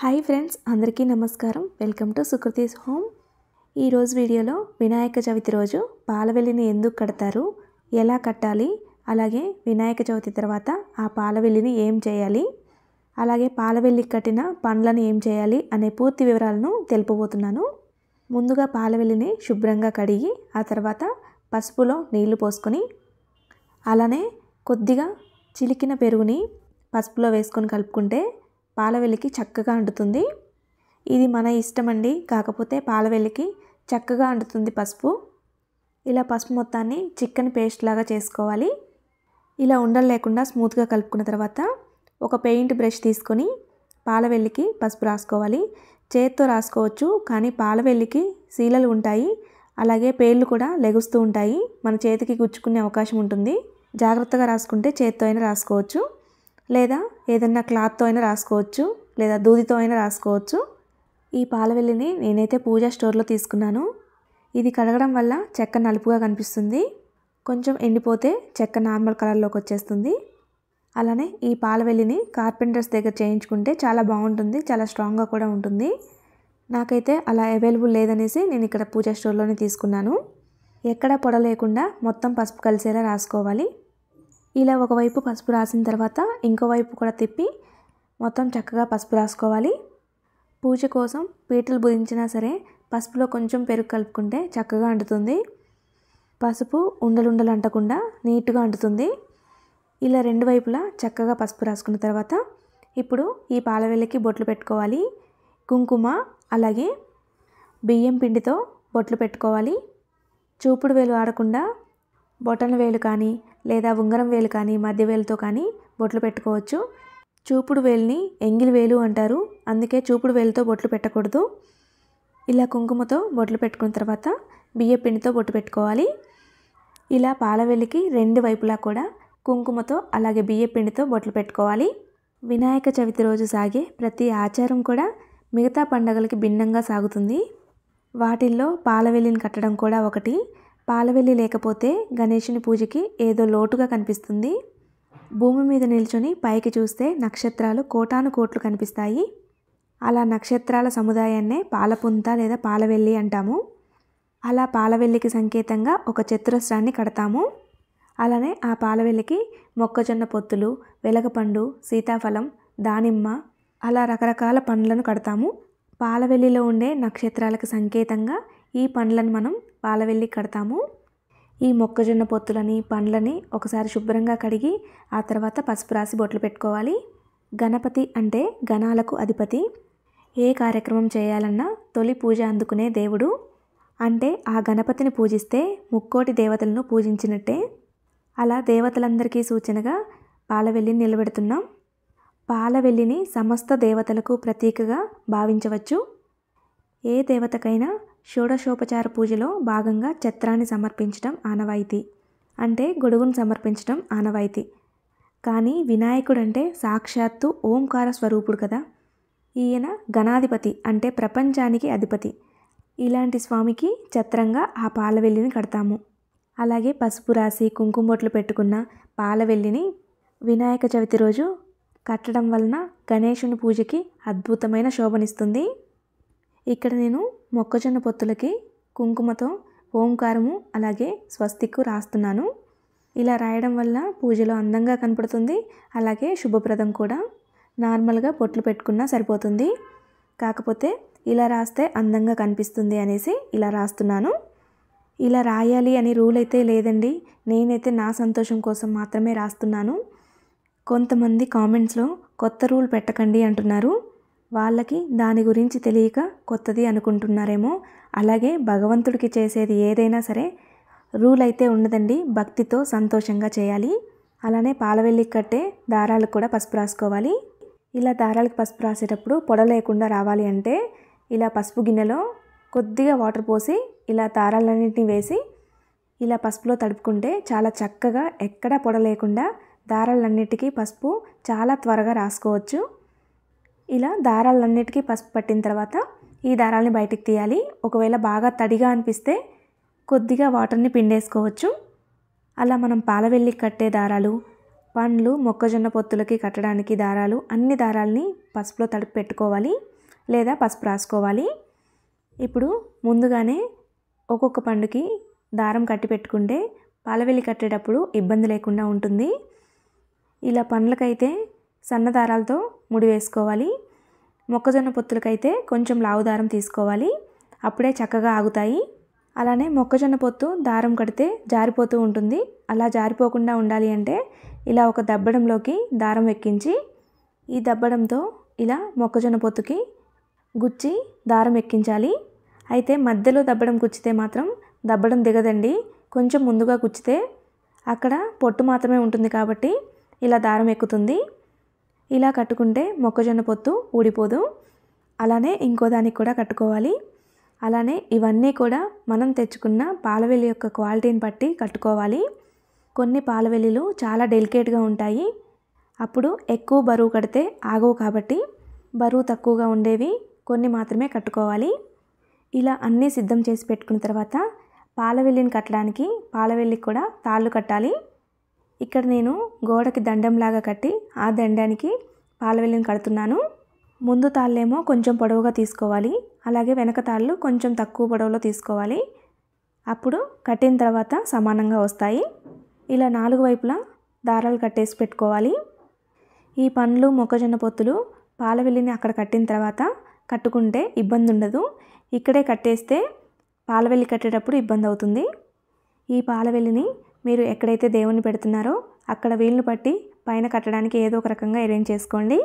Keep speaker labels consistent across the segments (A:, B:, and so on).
A: hi friends అందరికీ నమస్కారం welcome to Sukriti's home ఈరోజు వీడియోలో వినాయక చవితి రోజు పాలవెల్లిని ఎందుకు కడతారు ఎలా కట్టాలి అలాగే వినాయక చవితి తర్వాత ఆ పాలవెల్లిని ఏం చేయాలి అలాగే పాలవెల్లి కట్టిన పండ్లను ఏం చేయాలి అనే పూర్తి వివరాలను తెలుపబోతున్నాను ముందుగా పాలవెల్లిని శుభ్రంగా కడిగి ఆ తర్వాత పసుపులో నీళ్లు పోసుకొని అలానే కొద్దిగా చిలికిన పెరుగుని పసుపులో వేసుకొని కలుపుకుంటే పాలవెల్లికి చక్కగా అంటుతుంది ఇది మన ఇష్టం అండి కాకపోతే పాలవెల్లికి చక్కగా అంటుతుంది పసుపు ఇలా పసుపు మొత్తాన్ని చికెన్ పేస్ట్ లాగా చేసుకోవాలి ఇలా ఉండలు లేకుండా స్మూత్గా కలుపుకున్న తర్వాత ఒక పెయింట్ బ్రష్ తీసుకొని పాలవెల్లికి పసుపు రాసుకోవాలి చేత్తో రాసుకోవచ్చు కానీ పాలవెల్లికి శీలలు ఉంటాయి అలాగే పేర్లు కూడా లెగుస్తూ ఉంటాయి మన చేతికి గుచ్చుకునే అవకాశం ఉంటుంది జాగ్రత్తగా రాసుకుంటే చేత్తో అయినా రాసుకోవచ్చు లేదా ఏదన్నా క్లాత్తో అయినా రాసుకోవచ్చు లేదా దూదితో అయినా రాసుకోవచ్చు ఈ పాలవెల్లిని నేనైతే పూజా స్టోర్లో తీసుకున్నాను ఇది కడగడం వల్ల చెక్క నలుపుగా కనిపిస్తుంది కొంచెం ఎండిపోతే చెక్క నార్మల్ కలర్లోకి వచ్చేస్తుంది అలానే ఈ పాలవెల్లిని కార్పెంటర్స్ దగ్గర చేయించుకుంటే చాలా బాగుంటుంది చాలా స్ట్రాంగ్గా కూడా ఉంటుంది నాకైతే అలా అవైలబుల్ లేదనేసి నేను ఇక్కడ పూజా స్టోర్లోనే తీసుకున్నాను ఎక్కడ పొడలేకుండా మొత్తం పసుపు కలిసేలా రాసుకోవాలి ఇలా ఒకవైపు పసుపు రాసిన తర్వాత ఇంకోవైపు కూడా తిప్పి మొత్తం చక్కగా పసుపు రాసుకోవాలి పూజ కోసం పీటలు బుదించినా సరే పసుపులో కొంచెం పెరుగు కలుపుకుంటే చక్కగా అంటుతుంది పసుపు ఉండలుండలు అంటకుండా నీట్గా అంటుతుంది ఇలా రెండు వైపులా చక్కగా పసుపు రాసుకున్న తర్వాత ఇప్పుడు ఈ పాలవెల్లకి బొట్లు పెట్టుకోవాలి కుంకుమ అలాగే బియ్యం పిండితో బొట్లు పెట్టుకోవాలి చూపుడు వేలు ఆడకుండా బొటన వేలు కానీ లేదా ఉంగరం వేలు కానీ మధ్య వేలుతో కానీ బొట్లు పెట్టుకోవచ్చు చూపుడు వేలుని ఎంగిలి వేలు అంటారు అందుకే చూపుడు వేలుతో బొట్లు పెట్టకూడదు ఇలా కుంకుమతో బొట్లు పెట్టుకున్న తర్వాత బియ్య పిండితో బొట్టు పెట్టుకోవాలి ఇలా పాలవెల్లికి రెండు వైపులా కూడా కుంకుమతో అలాగే బియ్య పిండితో బొట్లు పెట్టుకోవాలి వినాయక చవితి రోజు సాగే ప్రతి ఆచారం కూడా మిగతా పండగలకి భిన్నంగా సాగుతుంది వాటిల్లో పాలవెల్లిని కట్టడం కూడా ఒకటి పాలవెల్లి లేకపోతే గణేషుని పూజకి ఏదో లోటుగా కనిపిస్తుంది భూమి మీద నిల్చొని పైకి చూస్తే నక్షత్రాలు కోటాను కోట్లు కనిపిస్తాయి అలా నక్షత్రాల సముదాయాన్నే పాలపుంత లేదా పాలవెల్లి అంటాము అలా పాలవెల్లికి సంకేతంగా ఒక చతురస్రాన్ని కడతాము అలానే ఆ పాలవెల్లికి మొక్కజొన్న పొత్తులు వెలగపండు సీతాఫలం దానిమ్మ అలా రకరకాల పండ్లను కడతాము పాలవెల్లిలో ఉండే నక్షత్రాలకు సంకేతంగా ఈ పండ్లను మనం పాలవెల్లి కడతాము ఈ మొక్కజొన్న పొత్తులని పండ్లని ఒకసారి శుభ్రంగా కడిగి ఆ తర్వాత పసుపు రాసి బొట్లు పెట్టుకోవాలి గణపతి అంటే గణాలకు అధిపతి ఏ కార్యక్రమం చేయాలన్నా తొలి పూజ అందుకునే దేవుడు అంటే ఆ గణపతిని పూజిస్తే ముక్కోటి దేవతలను పూజించినట్టే అలా దేవతలందరికీ సూచనగా పాలవెల్లిని నిలబెడుతున్నాం పాలవెల్లిని సమస్త దేవతలకు ప్రతీకగా భావించవచ్చు ఏ దేవతకైనా షోడశోపచార పూజలో భాగంగా చత్రాన్ని సమర్పించడం ఆనవాయితీ అంటే గొడుగును సమర్పించడం ఆనవాయితీ కానీ వినాయకుడంటే సాక్షాత్తు ఓంకార స్వరూపుడు కదా ఈయన గణాధిపతి అంటే ప్రపంచానికి అధిపతి ఇలాంటి స్వామికి చత్రంగా ఆ పాలవెల్లిని కడతాము అలాగే పసుపు రాసి కుంకుమొట్లు పెట్టుకున్న పాలవెల్లిని వినాయక చవితి రోజు కట్టడం వలన గణేషుని పూజకి అద్భుతమైన శోభనిస్తుంది ఇక్కడ నేను మొక్కజొన్న పొత్తులకి కుంకుమతో ఓంకారము అలాగే స్వస్తికు రాస్తున్నాను ఇలా రాయడం వల్ల పూజలో అందంగా కనపడుతుంది అలాగే శుభప్రదం కూడా నార్మల్గా పొట్లు పెట్టుకున్నా సరిపోతుంది కాకపోతే ఇలా రాస్తే అందంగా కనిపిస్తుంది అనేసి ఇలా రాస్తున్నాను ఇలా రాయాలి అని రూల్ అయితే లేదండి నేనైతే నా సంతోషం కోసం మాత్రమే రాస్తున్నాను కొంతమంది కామెంట్స్లో కొత్త రూల్ పెట్టకండి అంటున్నారు వాళ్ళకి దాని గురించి తెలియక కొత్తది అనుకుంటున్నారేమో అలాగే భగవంతుడికి చేసేది ఏదైనా సరే రూల్ అయితే ఉండదండి భక్తితో సంతోషంగా చేయాలి అలానే పాలవెల్లి కట్టే దారాలకు కూడా పసుపు రాసుకోవాలి ఇలా దారాలకు పసుపు రాసేటప్పుడు పొడ లేకుండా రావాలి అంటే ఇలా పసుపు గిన్నెలో కొద్దిగా వాటర్ పోసి ఇలా దారాలన్నింటినీ వేసి ఇలా పసుపులో తడుపుకుంటే చాలా చక్కగా ఎక్కడా పొడ లేకుండా దారాలన్నిటికీ పసుపు చాలా త్వరగా రాసుకోవచ్చు ఇలా దారాలన్నిటికీ పసుపు పట్టిన తర్వాత ఈ దారాలని బయటికి తీయాలి ఒకవేళ బాగా తడిగా అనిపిస్తే కొద్దిగా వాటర్ని పిండేసుకోవచ్చు అలా మనం పాలవెల్లి కట్టే దారాలు పండ్లు మొక్కజొన్న పొత్తులకి కట్టడానికి దారాలు అన్ని దారాలని పసుపులో తడిపి పెట్టుకోవాలి లేదా పసుపు రాసుకోవాలి ఇప్పుడు ముందుగానే ఒక్కొక్క పండుకి దారం కట్టి పెట్టుకుంటే పాలవెల్లి కట్టేటప్పుడు ఇబ్బంది లేకుండా ఉంటుంది ఇలా పండ్లకైతే సన్న దారాలతో ముడి వేసుకోవాలి మొక్కజొన్న పొత్తులకైతే కొంచెం లావు దారం తీసుకోవాలి అప్పుడే చక్కగా ఆగుతాయి అలానే మొక్కజొన్న పొత్తు దారం కడితే జారిపోతూ ఉంటుంది అలా జారిపోకుండా ఉండాలి అంటే ఇలా ఒక దబ్బడంలోకి దారం ఎక్కించి ఈ దబ్బడంతో ఇలా మొక్కజొన్న పొత్తుకి గుచ్చి దారం ఎక్కించాలి అయితే మధ్యలో దబ్బడం గుచ్చితే మాత్రం దబ్బడం దిగదండి కొంచెం ముందుగా గుచ్చితే అక్కడ పొట్టు మాత్రమే ఉంటుంది కాబట్టి ఇలా దారం ఎక్కుతుంది ఇలా కట్టుకుంటే మొక్కజొన్న పొత్తు ఊడిపోదు అలానే ఇంకో దానికి కూడా కట్టుకోవాలి అలానే ఇవన్నీ కూడా మనం తెచ్చుకున్న పాలవెల్లి యొక్క క్వాలిటీని బట్టి కట్టుకోవాలి కొన్ని పాలవెల్లిలు చాలా డెలికేట్గా ఉంటాయి అప్పుడు ఎక్కువ బరువు కడితే ఆగవు కాబట్టి బరువు తక్కువగా ఉండేవి కొన్ని మాత్రమే కట్టుకోవాలి ఇలా అన్నీ సిద్ధం చేసి పెట్టుకున్న తర్వాత పాలవెల్లిని కట్టడానికి పాలవెల్లికి కూడా తాళ్ళు కట్టాలి ఇక్కడ నేను గోడకి దండంలాగా కట్టి ఆ దండానికి పాలవెల్లిని కడుతున్నాను ముందు తాళ్ళేమో కొంచెం పొడవుగా తీసుకోవాలి అలాగే వెనక తాళ్ళు కొంచెం తక్కువ పొడవులో తీసుకోవాలి అప్పుడు కట్టిన తర్వాత సమానంగా వస్తాయి ఇలా నాలుగు వైపులా దారాలు కట్టేసి పెట్టుకోవాలి ఈ పండ్లు మొక్కజొన్న పొత్తులు పాలవెల్లిని అక్కడ కట్టిన తర్వాత కట్టుకుంటే ఇబ్బంది ఉండదు ఇక్కడే కట్టేస్తే పాలవెల్లి కట్టేటప్పుడు ఇబ్బంది అవుతుంది ఈ పాలవెల్లిని మీరు ఎక్కడైతే దేవుణ్ణి పెడుతున్నారో అక్కడ వీలును బట్టి పైన కట్టడానికి ఏదో ఒక రకంగా అరేంజ్ చేసుకోండి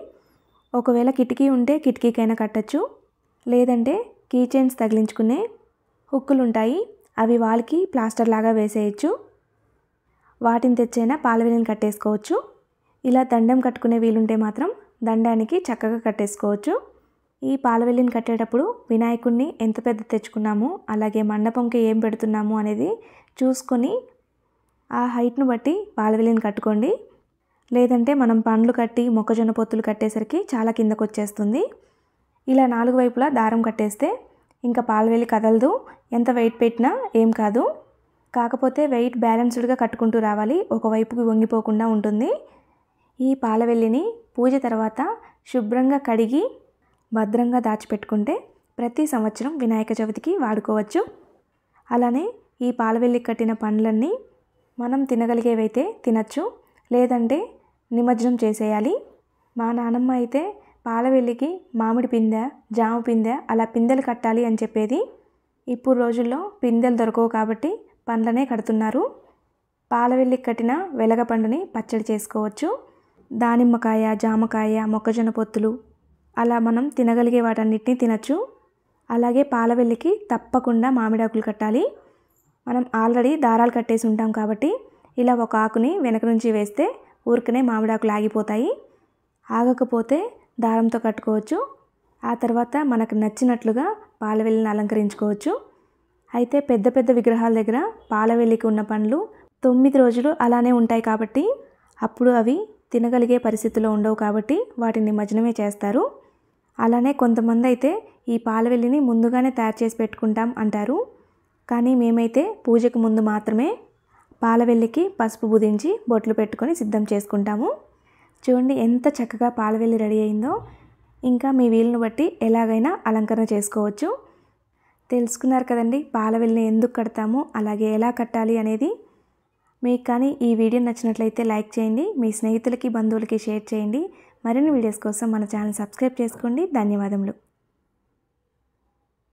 A: ఒకవేళ కిటికీ ఉంటే కిటికీకైనా కట్టచ్చు లేదంటే కీ చైన్స్ తగిలించుకునే హుక్కులు ఉంటాయి అవి వాల్కి ప్లాస్టర్ లాగా వేసేయచ్చు వాటిని తెచ్చైనా పాలవీలను కట్టేసుకోవచ్చు ఇలా దండం కట్టుకునే వీలుంటే మాత్రం దండానికి చక్కగా కట్టేసుకోవచ్చు ఈ పాలవెల్లిని కట్టేటప్పుడు వినాయకుడిని ఎంత పెద్ద తెచ్చుకున్నాము అలాగే మండపంకి ఏం పెడుతున్నాము అనేది చూసుకొని ఆ హైట్ను బట్టి పాలవెల్లిని కట్టుకోండి లేదంటే మనం పండ్లు కట్టి మొక్కజొన్న పొత్తులు కట్టేసరికి చాలా కిందకు వచ్చేస్తుంది ఇలా నాలుగు వైపులా దారం కట్టేస్తే ఇంకా పాలవెల్లి కదలదు ఎంత వెయిట్ పెట్టినా ఏం కాదు కాకపోతే వెయిట్ బ్యాలెన్స్డ్గా కట్టుకుంటూ రావాలి ఒకవైపుకి వంగిపోకుండా ఉంటుంది ఈ పాలవెల్లిని పూజ తర్వాత శుభ్రంగా కడిగి భద్రంగా దాచిపెట్టుకుంటే ప్రతి సంవత్సరం వినాయక చవితికి వాడుకోవచ్చు అలానే ఈ పాలవెల్లి కట్టిన పండ్లన్నీ మనం తినగలిగేవైతే తినచ్చు లేదంటే నిమజ్జనం చేసేయాలి మా నానమ్మ అయితే పాలవెల్లికి మామిడి పిందె జామ పిందె అలా పిందెలు కట్టాలి అని చెప్పేది ఇప్పుడు రోజుల్లో పిందెలు దొరకవు కాబట్టి పండ్లనే కడుతున్నారు పాలవెల్లికి కట్టిన వెలగ పండుని పచ్చడి చేసుకోవచ్చు దానిమ్మకాయ జామకాయ మొక్కజొన్న పొత్తులు అలా మనం తినగలిగే వాటన్నిటిని తినచ్చు అలాగే పాలవెల్లికి తప్పకుండా మామిడాకులు కట్టాలి మనం ఆల్రెడీ దారాలు కట్టేసి ఉంటాం కాబట్టి ఇలా ఒక ఆకుని వెనక నుంచి వేస్తే ఊరికనే మామిడాకులు ఆగిపోతాయి ఆగకపోతే దారంతో కట్టుకోవచ్చు ఆ తర్వాత మనకు నచ్చినట్లుగా పాలవెల్లిని అలంకరించుకోవచ్చు అయితే పెద్ద పెద్ద విగ్రహాల దగ్గర పాలవెల్లికి ఉన్న పండ్లు తొమ్మిది రోజులు అలానే ఉంటాయి కాబట్టి అప్పుడు అవి తినగలిగే పరిస్థితిలో ఉండవు కాబట్టి వాటిని నిమజ్జనమే చేస్తారు అలానే కొంతమంది అయితే ఈ పాలవెల్లిని ముందుగానే తయారు చేసి పెట్టుకుంటాం అంటారు కానీ మేమైతే పూజకు ముందు మాత్రమే పాలవెల్లికి పసుపు బుదించి బొట్లు పెట్టుకొని సిద్ధం చేసుకుంటాము చూడండి ఎంత చక్కగా పాలవెల్లి రెడీ అయిందో ఇంకా మీ వీలును బట్టి ఎలాగైనా అలంకరణ చేసుకోవచ్చు తెలుసుకున్నారు కదండి పాలవెల్లిని ఎందుకు కడతాము అలాగే ఎలా కట్టాలి అనేది మీకు కానీ ఈ వీడియో నచ్చినట్లయితే లైక్ చేయండి మీ స్నేహితులకి బంధువులకి షేర్ చేయండి మరిన్ని వీడియోస్ కోసం మన ఛానల్ సబ్స్క్రైబ్ చేసుకోండి ధన్యవాదములు